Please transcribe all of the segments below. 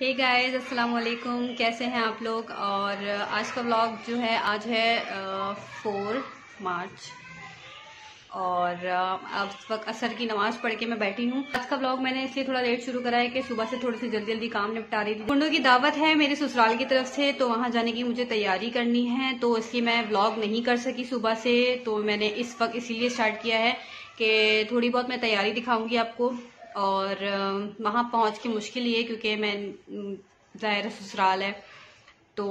hey guys अस्सलाम वालेकुम कैसे हैं आप लोग और uh, आज का व्लॉग जो है आज है फोर uh, मार्च और uh, अब इस वक्त असर की नमाज़ पढ़ के मैं बैठी हूँ आज का ब्लॉग मैंने इसलिए थोड़ा लेट शुरू करा है कि सुबह से थोड़ी सी जल्दी जल्दी काम निपटा रही थी गुंडों की दावत है मेरे ससुराल की तरफ से तो वहाँ जाने की मुझे तैयारी करनी है तो इसलिए मैं ब्लॉग नहीं कर सकी सुबह से तो मैंने इस वक्त इसीलिए स्टार्ट किया है कि थोड़ी बहुत मैं तैयारी दिखाऊंगी आपको और वहाँ पहुँच के मुश्किल ये क्योंकि मैं ज़ाहिर ससुराल है तो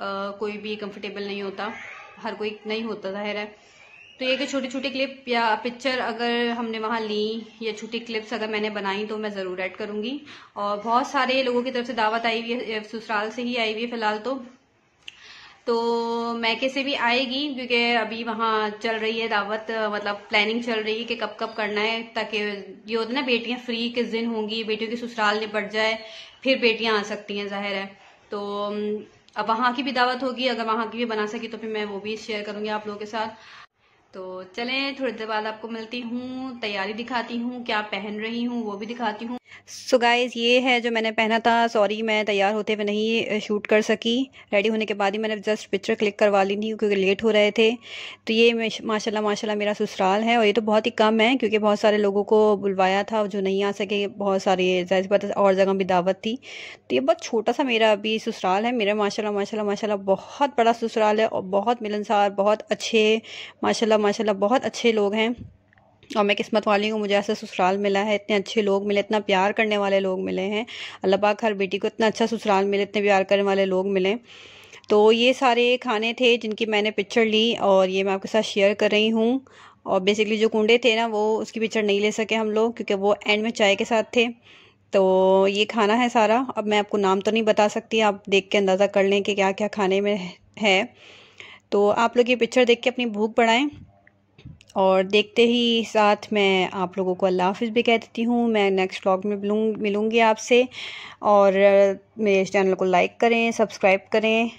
आ, कोई भी कंफर्टेबल नहीं होता हर कोई नहीं होता ज़ाहिर है तो ये कि छोटी छोटी क्लिप या पिक्चर अगर हमने वहाँ ली या छोटी क्लिप्स अगर मैंने बनाई तो मैं ज़रूर ऐड करूँगी और बहुत सारे लोगों की तरफ से दावत आई हुई है ससुराल से ही आई हुई है फ़िलहाल तो तो मैके से भी आएगी क्योंकि अभी वहाँ चल रही है दावत मतलब प्लानिंग चल रही है कि कब कब करना है ताकि ये होता ना बेटियाँ फ्री किस दिन होंगी बेटियों की ससुराल निपट जाए फिर बेटियाँ आ सकती हैं जाहिर है तो अब वहाँ की भी दावत होगी अगर वहाँ की भी बना सकी तो फिर मैं वो भी शेयर करूँगी आप लोगों के साथ तो चलें थोड़ी देर बाद आपको मिलती हूँ तैयारी दिखाती हूँ क्या पहन रही हूँ वो भी दिखाती हूँ सो so गाइज़ ये है जो मैंने पहना था सॉरी मैं तैयार होते हुए नहीं शूट कर सकी रेडी होने के बाद ही मैंने जस्ट पिक्चर क्लिक करवा ली थी क्योंकि लेट हो रहे थे तो ये माशाल्लाह माशाल्लाह मेरा ससुराल है और ये तो बहुत ही कम है क्योंकि बहुत सारे लोगों को बुलवाया था जो नहीं आ सके बहुत सारे जाहिर बात और जगह भी दावत थी तो ये बहुत छोटा सा मेरा अभी ससुराल है मेरा माशाला माशा माशा बहुत बड़ा ससुराल है और बहुत मिलनसार बहुत अच्छे माशा माशा बहुत अच्छे लोग हैं और मैं किस्मत वाली हूँ मुझे ऐसा ससुराल मिला है इतने अच्छे लोग मिले इतना प्यार करने वाले लोग मिले हैं अल्लाह पाक हर बेटी को इतना अच्छा ससुराल मिले इतने प्यार करने वाले लोग मिले तो ये सारे खाने थे जिनकी मैंने पिक्चर ली और ये मैं आपके साथ शेयर कर रही हूँ और बेसिकली जो कुंडे थे ना वो उसकी पिक्चर नहीं ले सके हम लोग क्योंकि वो एंड में चाय के साथ थे तो ये खाना है सारा अब मैं आपको नाम तो नहीं बता सकती आप देख के अंदाज़ा कर लें कि क्या क्या खाने में है तो आप लोग ये पिक्चर देख के अपनी भूख बढ़ाएं और देखते ही साथ मैं आप लोगों को अल्लाह हाफिज़ भी कह देती हूँ मैं नेक्स्ट व्लॉग में मिलूँ मिलूँगी आपसे और मेरे चैनल को लाइक करें सब्सक्राइब करें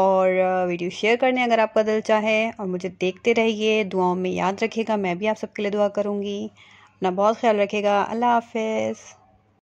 और वीडियो शेयर करने अगर आपका दिल चाहे और मुझे देखते रहिए दुआओं में याद रखिएगा मैं भी आप सबके लिए दुआ करूँगी अपना बहुत ख्याल रखिएगा अल्लाह हाफिज़